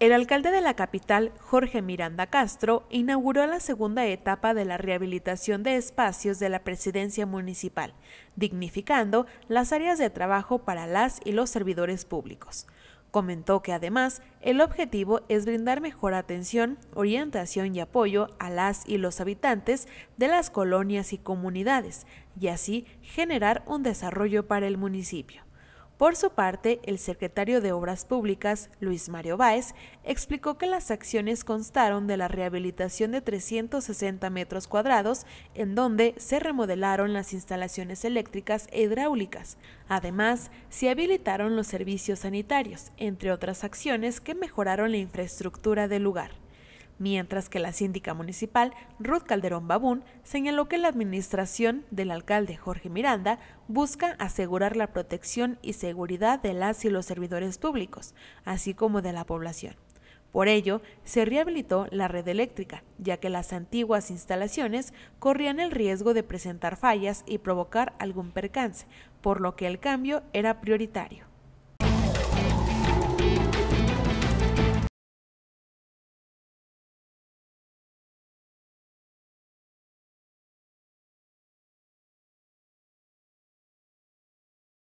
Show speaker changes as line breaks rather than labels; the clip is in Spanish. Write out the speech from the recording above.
El alcalde de la capital, Jorge Miranda Castro, inauguró la segunda etapa de la rehabilitación de espacios de la presidencia municipal, dignificando las áreas de trabajo para las y los servidores públicos. Comentó que además el objetivo es brindar mejor atención, orientación y apoyo a las y los habitantes de las colonias y comunidades, y así generar un desarrollo para el municipio. Por su parte, el secretario de Obras Públicas, Luis Mario Báez, explicó que las acciones constaron de la rehabilitación de 360 metros cuadrados, en donde se remodelaron las instalaciones eléctricas e hidráulicas. Además, se habilitaron los servicios sanitarios, entre otras acciones que mejoraron la infraestructura del lugar mientras que la síndica municipal, Ruth Calderón Babún, señaló que la administración del alcalde Jorge Miranda busca asegurar la protección y seguridad de las y los servidores públicos, así como de la población. Por ello, se rehabilitó la red eléctrica, ya que las antiguas instalaciones corrían el riesgo de presentar fallas y provocar algún percance, por lo que el cambio era prioritario.